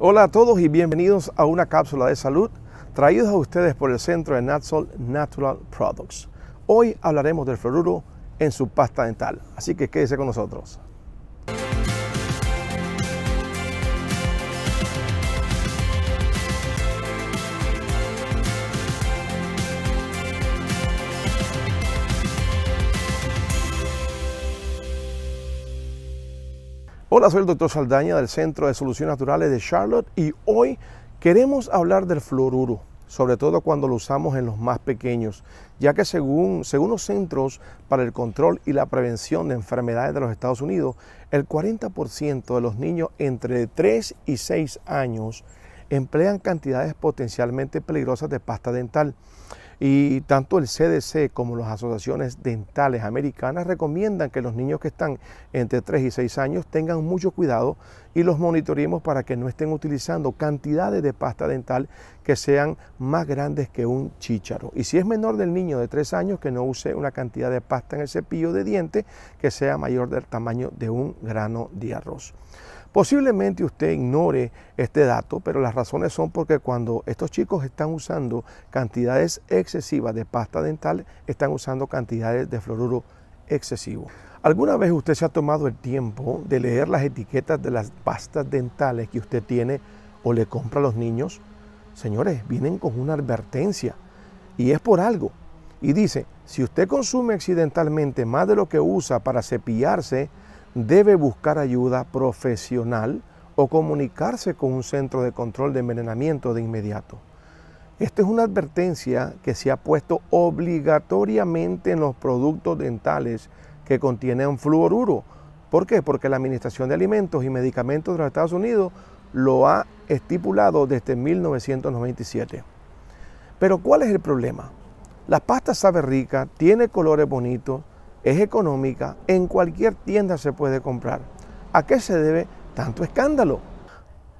Hola a todos y bienvenidos a una cápsula de salud traída a ustedes por el centro de Natsol Natural Products. Hoy hablaremos del fluoruro en su pasta dental, así que quédese con nosotros. Hola, soy el doctor Saldaña del Centro de Soluciones Naturales de Charlotte y hoy queremos hablar del fluoruro, sobre todo cuando lo usamos en los más pequeños, ya que según, según los Centros para el Control y la Prevención de Enfermedades de los Estados Unidos, el 40% de los niños entre 3 y 6 años emplean cantidades potencialmente peligrosas de pasta dental. Y tanto el CDC como las asociaciones dentales americanas recomiendan que los niños que están entre 3 y 6 años tengan mucho cuidado y los monitoreemos para que no estén utilizando cantidades de pasta dental que sean más grandes que un chícharo. Y si es menor del niño de 3 años, que no use una cantidad de pasta en el cepillo de diente que sea mayor del tamaño de un grano de arroz. Posiblemente usted ignore este dato, pero las razones son porque cuando estos chicos están usando cantidades excesivas de pasta dental, están usando cantidades de fluoruro excesivo. ¿Alguna vez usted se ha tomado el tiempo de leer las etiquetas de las pastas dentales que usted tiene o le compra a los niños? Señores, vienen con una advertencia y es por algo. Y dice, si usted consume accidentalmente más de lo que usa para cepillarse, debe buscar ayuda profesional o comunicarse con un centro de control de envenenamiento de inmediato. Esta es una advertencia que se ha puesto obligatoriamente en los productos dentales que contienen fluoruro. ¿Por qué? Porque la Administración de Alimentos y Medicamentos de los Estados Unidos lo ha estipulado desde 1997. Pero ¿cuál es el problema? La pasta sabe rica, tiene colores bonitos, es económica, en cualquier tienda se puede comprar. ¿A qué se debe tanto escándalo?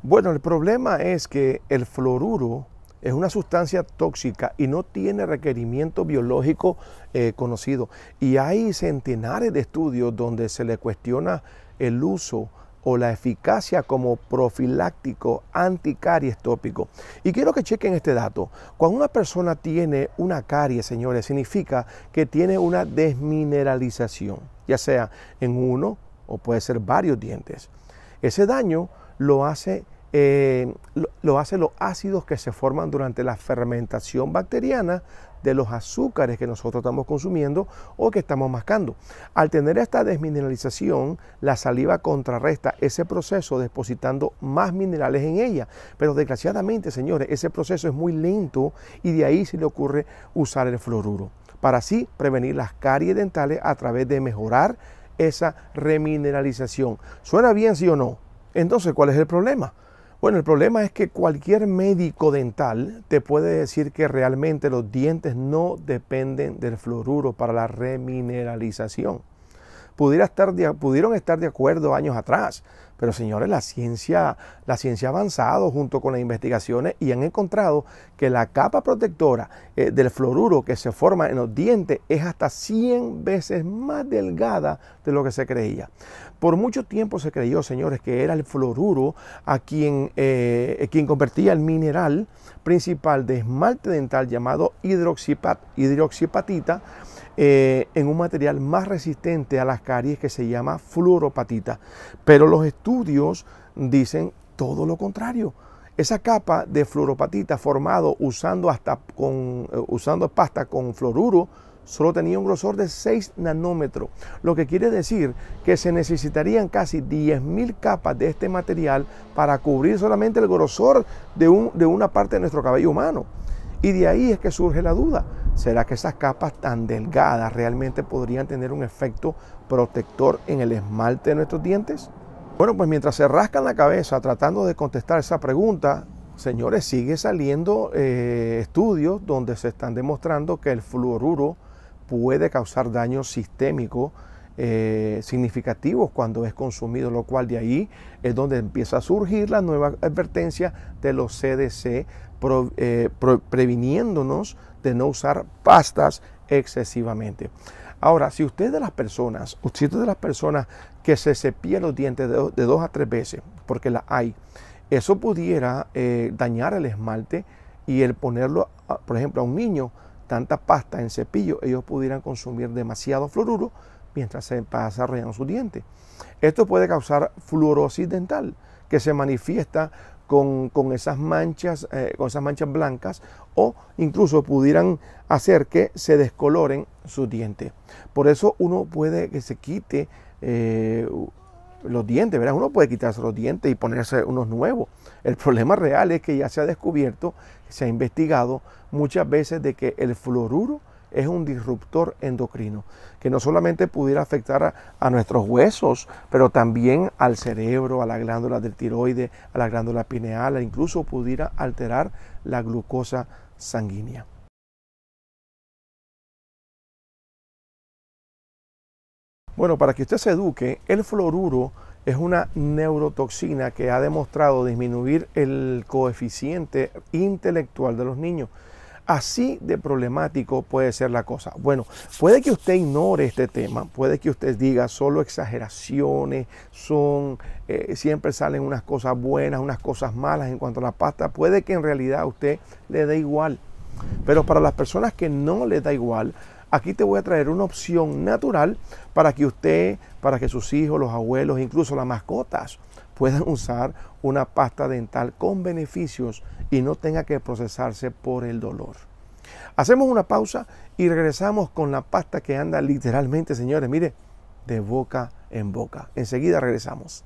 Bueno, el problema es que el fluoruro es una sustancia tóxica y no tiene requerimiento biológico eh, conocido. Y hay centenares de estudios donde se le cuestiona el uso o la eficacia como profiláctico anticaries tópico. Y quiero que chequen este dato. Cuando una persona tiene una caries, señores, significa que tiene una desmineralización, ya sea en uno o puede ser varios dientes. Ese daño lo hace eh, lo, lo hacen los ácidos que se forman durante la fermentación bacteriana de los azúcares que nosotros estamos consumiendo o que estamos mascando. Al tener esta desmineralización, la saliva contrarresta ese proceso depositando más minerales en ella. Pero desgraciadamente, señores, ese proceso es muy lento y de ahí se le ocurre usar el fluoruro para así prevenir las caries dentales a través de mejorar esa remineralización. ¿Suena bien, sí o no? Entonces, ¿cuál es el problema? Bueno, el problema es que cualquier médico dental te puede decir que realmente los dientes no dependen del fluoruro para la remineralización. pudieron estar de acuerdo años atrás, pero señores, la ciencia, la ciencia ha avanzado junto con las investigaciones y han encontrado que la capa protectora eh, del fluoruro que se forma en los dientes es hasta 100 veces más delgada de lo que se creía. Por mucho tiempo se creyó, señores, que era el fluoruro a quien, eh, quien convertía el mineral principal de esmalte dental llamado hidroxipatita eh, en un material más resistente a las caries que se llama fluoropatita. Pero los estudios dicen todo lo contrario. Esa capa de fluoropatita formado usando, hasta eh, usando pasta con fluoruro solo tenía un grosor de 6 nanómetros, lo que quiere decir que se necesitarían casi 10.000 capas de este material para cubrir solamente el grosor de una parte de nuestro cabello humano. Y de ahí es que surge la duda. ¿Será que esas capas tan delgadas realmente podrían tener un efecto protector en el esmalte de nuestros dientes? Bueno, pues mientras se rascan la cabeza tratando de contestar esa pregunta, señores, sigue saliendo eh, estudios donde se están demostrando que el fluoruro puede causar daños sistémicos eh, significativos cuando es consumido, lo cual de ahí es donde empieza a surgir la nueva advertencia de los CDC eh, previniéndonos de no usar pastas excesivamente. Ahora, si usted de las personas, usted de las personas que se cepilla los dientes de, dos a tres veces, porque la hay, eso pudiera eh, dañar el esmalte y el ponerlo, por ejemplo, a un niño tanta pasta en cepillo, ellos pudieran consumir demasiado fluoruro mientras se desarrollan sus dientes. Esto puede causar fluorosis dental, que se manifiesta con, con, esas manchas, eh, con esas manchas blancas o incluso pudieran hacer que se descoloren sus dientes. Por eso uno puede que se quite eh, los dientes, ¿verdad? Uno puede quitarse los dientes y ponerse unos nuevos. El problema real es que ya se ha descubierto, se ha investigado muchas veces de que el fluoruro es un disruptor endocrino, que no solamente pudiera afectar a, nuestros huesos, pero también al cerebro, a la glándula del tiroides, a la glándula pineal, e incluso pudiera alterar la glucosa sanguínea. Bueno, para que usted se eduque, el fluoruro es una neurotoxina que ha demostrado disminuir el coeficiente intelectual de los niños. Así de problemático puede ser la cosa. Bueno, puede que usted ignore este tema, puede que usted diga solo exageraciones, son, eh, siempre salen unas cosas buenas, unas cosas malas en cuanto a la pasta, puede que en realidad a usted le dé igual. Pero para las personas que no le da igual, aquí te voy a traer una opción natural para que usted, para que sus hijos, los abuelos, incluso las mascotas puedan usar una pasta dental con beneficios y no tenga que procesarse por el dolor. Hacemos una pausa y regresamos con la pasta que anda literalmente, señores, mire, de boca en boca. Enseguida regresamos.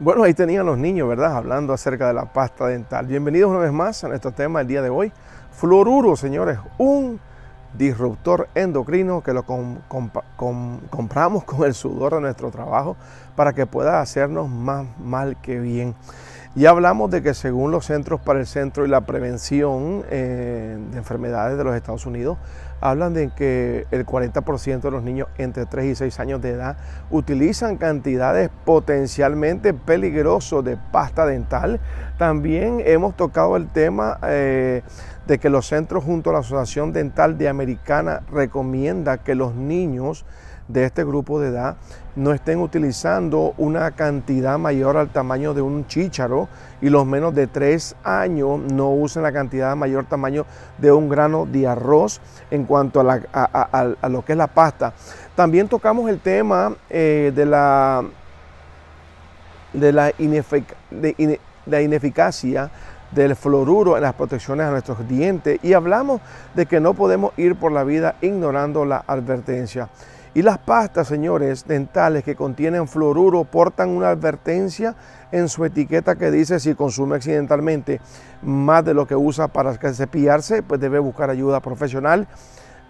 Bueno, ahí tenían los niños, ¿verdad? Hablando acerca de la pasta dental. Bienvenidos una vez más a nuestro tema el día de hoy. Fluoruro, señores, un disruptor endocrino que lo compramos con el sudor de nuestro trabajo para que pueda hacernos más mal que bien. Ya hablamos de que según los Centros para el Centro y la Prevención eh, de Enfermedades de los Estados Unidos, hablan de que el 40% de los niños entre 3 y 6 años de edad utilizan cantidades potencialmente peligrosas de pasta dental. También hemos tocado el tema eh, de que los centros junto a la Asociación Dental de Americana recomienda que los niños de este grupo de edad no estén utilizando una cantidad mayor al tamaño de un chícharo y los menos de tres años no usen la cantidad mayor tamaño de un grano de arroz en cuanto a, la, a, lo que es la pasta. También tocamos el tema eh, de la, de la ineficacia del fluoruro en las protecciones a nuestros dientes y hablamos de que no podemos ir por la vida ignorando la advertencia. Y las pastas, señores, dentales que contienen fluoruro portan una advertencia en su etiqueta que dice si consume accidentalmente más de lo que usa para cepillarse, pues debe buscar ayuda profesional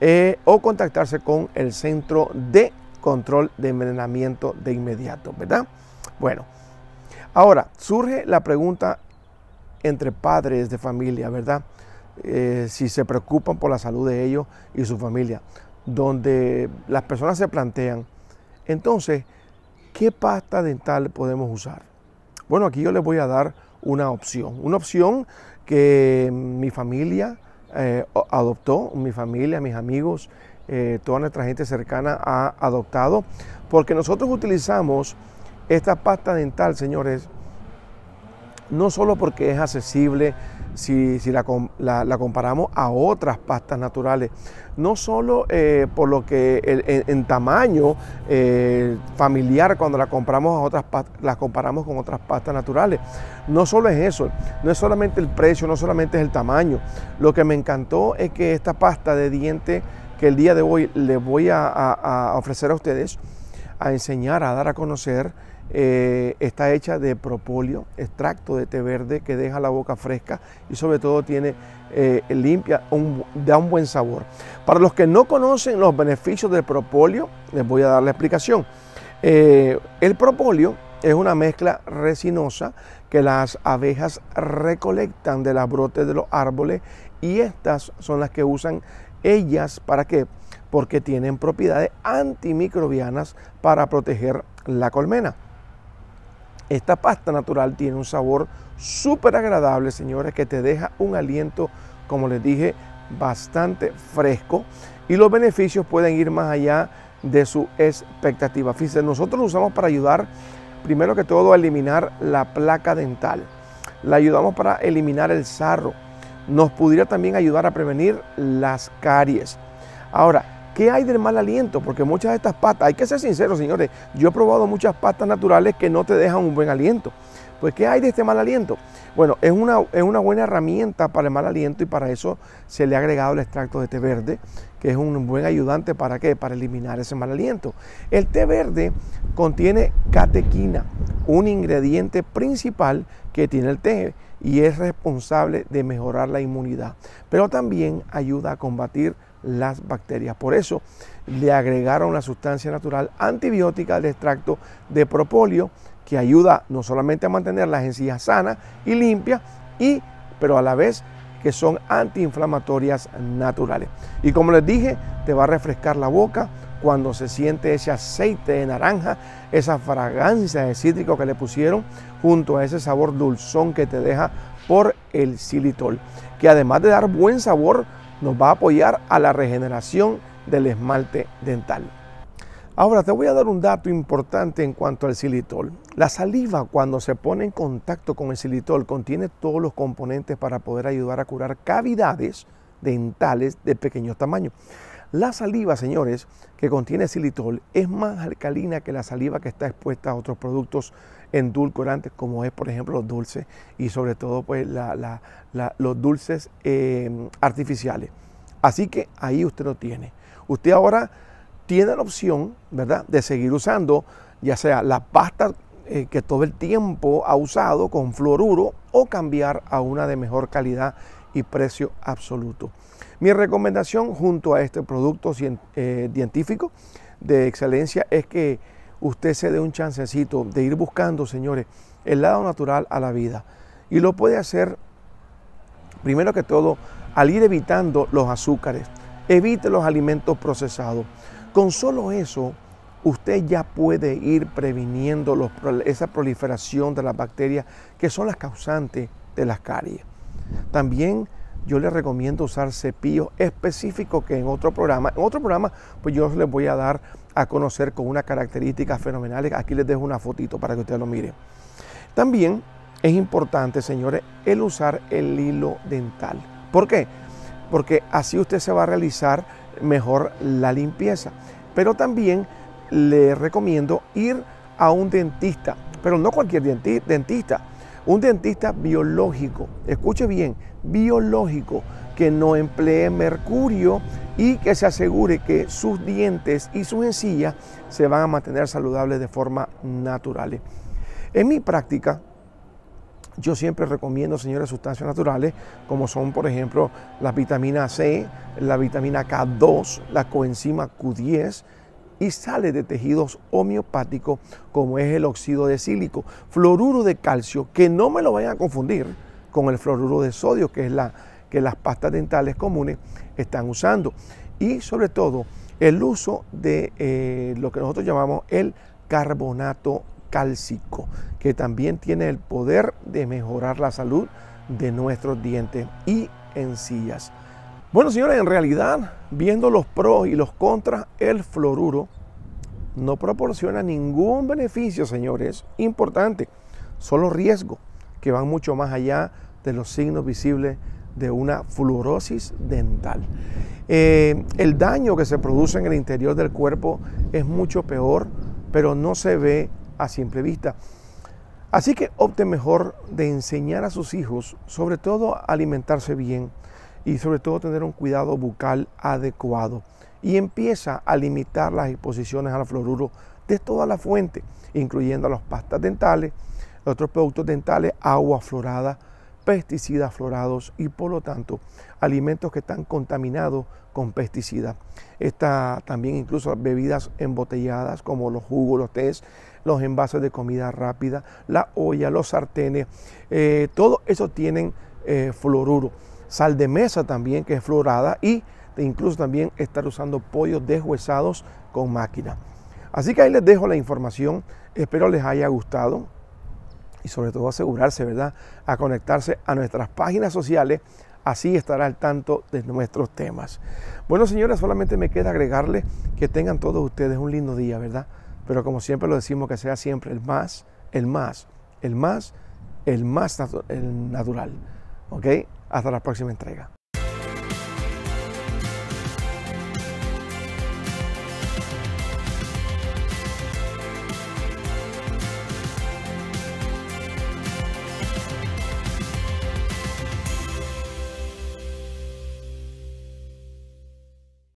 eh, o contactarse con el Centro de Control de Envenenamiento de inmediato, ¿verdad? Bueno, ahora surge la pregunta entre padres de familia, ¿verdad? Eh, si se preocupan por la salud de ellos y su familia donde las personas se plantean, entonces, ¿qué pasta dental podemos usar? Bueno, aquí yo les voy a dar una opción, una opción que mi familia eh, adoptó, mi familia, mis amigos, eh, toda nuestra gente cercana ha adoptado, porque nosotros utilizamos esta pasta dental, señores, no solo porque es accesible, si, la, comparamos a otras pastas naturales. No solo eh, por lo que en, tamaño eh, familiar cuando la compramos a otras las comparamos con otras pastas naturales. No solo es eso, no es solamente el precio, no solamente es el tamaño. Lo que me encantó es que esta pasta de diente que el día de hoy les voy a ofrecer a ustedes a enseñar, a dar a conocer. Eh, está hecha de propóleo, extracto de té verde que deja la boca fresca y sobre todo tiene eh, limpia, da un buen sabor. Para los que no conocen los beneficios del propóleo, les voy a dar la explicación. Eh, el propóleo es una mezcla resinosa que las abejas recolectan de las brotes de los árboles y estas son las que usan ellas para que porque tienen propiedades antimicrobianas para proteger la colmena. Esta pasta natural tiene un sabor súper agradable, señores, que te deja un aliento, como les dije, bastante fresco y los beneficios pueden ir más allá de su expectativa. Fíjense, nosotros lo usamos para ayudar, primero que todo, a eliminar la placa dental. La ayudamos para eliminar el sarro. Nos pudiera también ayudar a prevenir las caries. Ahora, ¿Qué hay del mal aliento? Porque muchas de estas patas, hay que ser sinceros, señores, yo he probado muchas patas naturales que no te dejan un buen aliento. Pues, ¿qué hay de este mal aliento? Bueno, es una, es una buena herramienta para el mal aliento y para eso se le ha agregado el extracto de té verde, que es un buen ayudante para qué? Para eliminar ese mal aliento. El té verde contiene catequina, un ingrediente principal que tiene el té y es responsable de mejorar la inmunidad, pero también ayuda a combatir las bacterias. Por eso le agregaron la sustancia natural antibiótica de extracto de propóleo que ayuda no solamente a mantener las encías sanas y limpias, y, pero a la vez que son antiinflamatorias naturales. Y como les dije, te va a refrescar la boca cuando se siente ese aceite de naranja, esa fragancia de cítrico que le pusieron, junto a ese sabor dulzón que te deja por el xilitol, que además de dar buen sabor, nos va a apoyar a la regeneración del esmalte dental. Ahora te voy a dar un dato importante en cuanto al xilitol. La saliva cuando se pone en contacto con el xilitol contiene todos los componentes para poder ayudar a curar cavidades dentales de pequeño tamaño. La saliva, señores, que contiene xilitol es más alcalina que la saliva que está expuesta a otros productos endulcorantes como es por ejemplo los dulces y sobre todo pues los dulces eh, artificiales. Así que ahí usted lo tiene. Usted ahora tiene la opción, ¿verdad?, de seguir usando ya sea la pasta eh, que todo el tiempo ha usado con fluoruro o cambiar a una de mejor calidad y precio absoluto. Mi recomendación junto a este producto eh, científico de excelencia es que usted se dé un chancecito de ir buscando, señores, el lado natural a la vida. Y lo puede hacer, primero que todo, al ir evitando los azúcares. Evite los alimentos procesados. Con solo eso, usted ya puede ir previniendo esa proliferación de las bacterias que son las causantes de las caries. También yo les recomiendo usar cepillos específicos que en otro programa, en otro programa pues yo les voy a dar a conocer con unas características fenomenales. Aquí les dejo una fotito para que ustedes lo miren. También es importante, señores, el usar el hilo dental. ¿Por qué? Porque así usted se va a realizar mejor la limpieza. Pero también le recomiendo ir a un dentista, pero no cualquier dentista un dentista biológico, escuche bien, biológico, que no emplee mercurio y que se asegure que sus dientes y sus encías se van a mantener saludables de forma natural. En mi práctica, yo siempre recomiendo, señores, sustancias naturales como son, por ejemplo, la vitamina C, la vitamina K2, la coenzima Q10, y sale de tejidos homeopáticos como es el óxido de sílico, fluoruro de calcio, que no me lo vayan a confundir con el fluoruro de sodio, que es la que las pastas dentales comunes están usando. Y sobre todo el uso de eh, lo que nosotros llamamos el carbonato cálcico, que también tiene el poder de mejorar la salud de nuestros dientes y encías. Bueno, señores, en realidad, viendo los pros y los contras, el fluoruro no proporciona ningún beneficio, señores. Importante, solo riesgo, que van mucho más allá de los signos visibles de una fluorosis dental. Eh, el daño que se produce en el interior del cuerpo es mucho peor, pero no se ve a simple vista. Así que opte mejor de enseñar a sus hijos, sobre todo, a alimentarse bien y sobre todo tener un cuidado bucal adecuado. Y empieza a limitar las exposiciones al fluoruro de toda la fuente, incluyendo las pastas dentales, otros productos dentales, agua florada, pesticidas florados y por lo tanto alimentos que están contaminados con pesticidas. Está también incluso bebidas embotelladas como los jugos, los tés, los envases de comida rápida, la olla, los sartenes, eh, todo eso tienen eh, fluoruro sal de mesa también que es florada y de incluso también estar usando pollos deshuesados con máquina. Así que ahí les dejo la información, espero les haya gustado y sobre todo asegurarse, ¿verdad?, a conectarse a nuestras páginas sociales, así estará al tanto de nuestros temas. Bueno, señores, solamente me queda agregarles que tengan todos ustedes un lindo día, ¿verdad? Pero como siempre lo decimos, que sea siempre el más, el más, el más, el más natural, ¿ok? Hasta la próxima entrega.